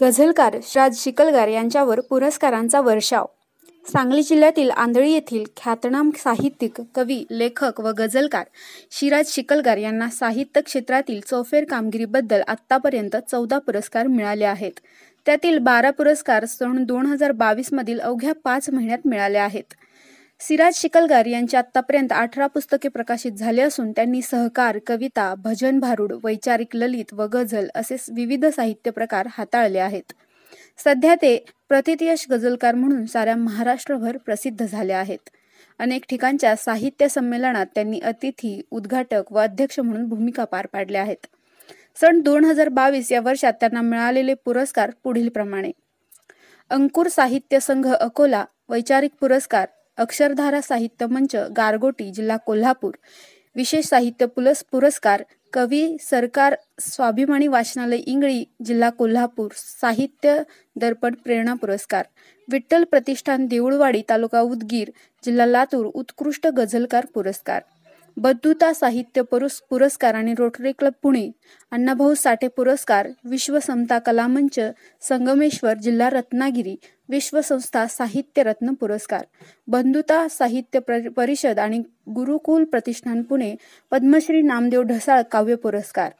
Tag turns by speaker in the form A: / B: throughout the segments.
A: गझलकार श्राज शिकलगार यांच्यावर पुरस्कारांचा वर्षाव सांगली जिल्ह्यातील आंधळी येथील ख्यातनाम साहित्यिक कवी लेखक व गझलकार शिराज शिकलगार यांना साहित्य क्षेत्रातील चौफेर कामगिरीबद्दल आत्तापर्यंत चौदा पुरस्कार मिळाले आहेत त्यातील बारा पुरस्कार सन दोन हजार बावीसमधील अवघ्या पाच महिन्यात मिळाले आहेत सिराज शिकलगार यांची आतापर्यंत अठरा पुस्तके प्रकाशित झाले असून त्यांनी सहकार कविता भजन भारूड वैचारिक ललित व गझल असे विविध साहित्य प्रकार हाताळले आहेत सध्या ते प्रतितयश गझलकार म्हणून साऱ्या महाराष्ट्रभर प्रसिद्ध झाले आहेत अनेक ठिकाणच्या साहित्य संमेलनात त्यांनी अतिथी उद्घाटक व अध्यक्ष म्हणून भूमिका पार पाडल्या आहेत सन दोन हजार बावीस या वर्षात त्यांना मिळालेले पुरस्कार पुढील प्रमाणे अंकुर साहित्य संघ अकोला वैचारिक पुरस्कार अक्षरधारा साहित्य मंच गारगोटी जिल्हा कोल्हापूर विशेष साहित्य पुलस पुरस्कार कवी सरकार स्वाभिमानी वाचनालय इंगळी जिल्हा कोल्हापूर साहित्य दर्पण प्रेरणा पुरस्कार विठ्ठल प्रतिष्ठान देऊळवाडी तालुका उदगीर जिल्हा लातूर उत्कृष्ट गझलकार पुरस्कार बद्धुता साहित्य पुरस्कार पुरस्काराने रोटरी क्लब पुणे अण्णाभाऊ साठे पुरस्कार विश्व समता कलामंच संगमेश्वर जिल्हा रत्नागिरी विश्वसंस्था साहित्य रत्न पुरस्कार बंधुता साहित्य परिषद आणि गुरुकुल प्रतिष्ठान पुणे पद्मश्री नामदेव ढसाळ काव्य पुरस्कार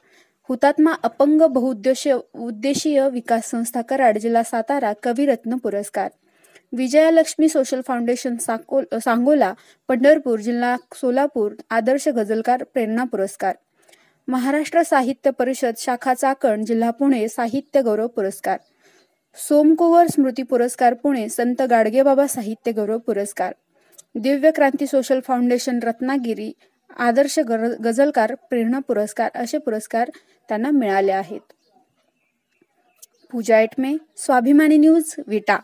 A: हुतात्मा अपंग बहुउद्देशीय उद्देशीय विकास संस्था कराड जिल्हा सातारा कवीरत्न पुरस्कार विजयालक्ष्मी सोशल फाउंडेशन सांगोला पंढरपूर जिल्हा सोलापूर आदर्श गझलकार प्रेरणा पुरस्कार महाराष्ट्र साहित्य परिषद शाखा चाकण जिल्हा पुणे साहित्य गौरव पुरस्कार सोमकुवर स्मृती पुरस्कार पुणे संत गाडगेबाबा साहित्य गौरव पुरस्कार दिव्य क्रांती सोशल फाउंडेशन रत्नागिरी आदर्श गझलकार प्रेरणा पुरस्कार असे पुरस्कार त्यांना मिळाले आहेत पूजा एटमे स्वाभिमानी न्यूज विटा